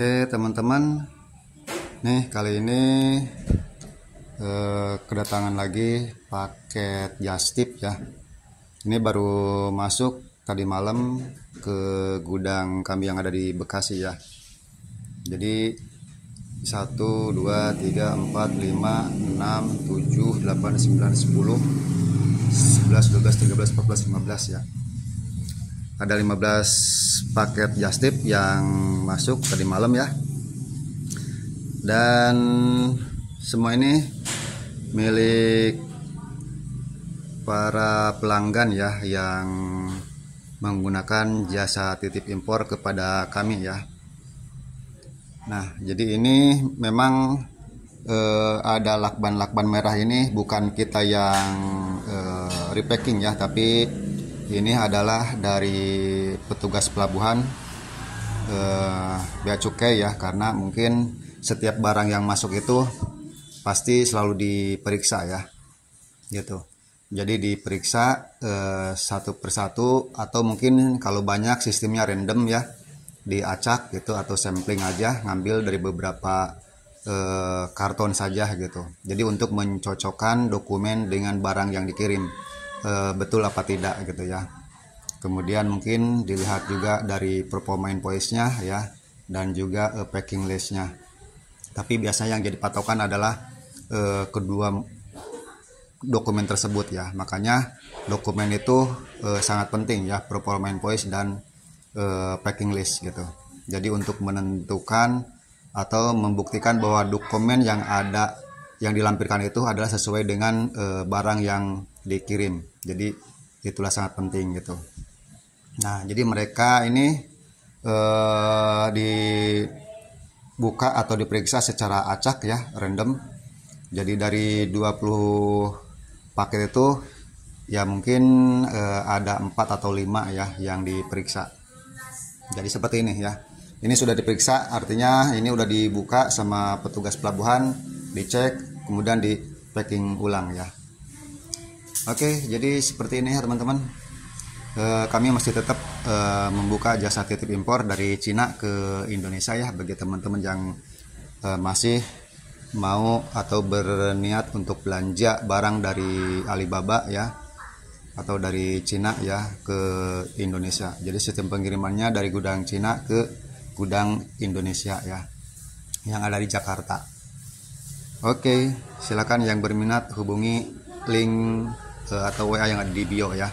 Oke teman-teman Nih kali ini eh, Kedatangan lagi Paket jastip ya Ini baru masuk Tadi malam ke gudang kami yang ada di Bekasi ya Jadi 1, 2, 3, 4, 5, 6, 7, 8, 9, 10 11, 12, 13, 14, 15 ya ada 15 paket jastip yang masuk tadi malam ya dan semua ini milik para pelanggan ya yang menggunakan jasa titip impor kepada kami ya Nah jadi ini memang eh, ada lakban-lakban merah ini bukan kita yang eh, repacking ya tapi ini adalah dari petugas pelabuhan eh, bea cukai ya karena mungkin setiap barang yang masuk itu pasti selalu diperiksa ya gitu jadi diperiksa eh, satu persatu atau mungkin kalau banyak sistemnya random ya diacak gitu atau sampling aja ngambil dari beberapa eh, karton saja gitu jadi untuk mencocokkan dokumen dengan barang yang dikirim Eh, betul apa tidak gitu ya kemudian mungkin dilihat juga dari performa invoice-nya ya dan juga e, packing list-nya tapi biasanya yang jadi patokan adalah e, kedua dokumen tersebut ya makanya dokumen itu e, sangat penting ya performa invoice dan e, packing list gitu jadi untuk menentukan atau membuktikan bahwa dokumen yang ada yang dilampirkan itu adalah sesuai dengan e, barang yang dikirim. Jadi itulah sangat penting gitu. Nah, jadi mereka ini e, dibuka atau diperiksa secara acak ya, random. Jadi dari 20 paket itu ya mungkin e, ada 4 atau 5 ya yang diperiksa. Jadi seperti ini ya ini sudah diperiksa artinya ini sudah dibuka sama petugas pelabuhan dicek kemudian di packing ulang ya Oke jadi seperti ini ya teman-teman e, kami masih tetap e, membuka jasa titip impor dari Cina ke Indonesia ya bagi teman-teman yang e, masih mau atau berniat untuk belanja barang dari Alibaba ya atau dari Cina ya ke Indonesia. Jadi sistem pengirimannya dari gudang Cina ke gudang Indonesia ya yang ada di Jakarta. Oke, silakan yang berminat hubungi link eh, atau WA yang ada di bio ya.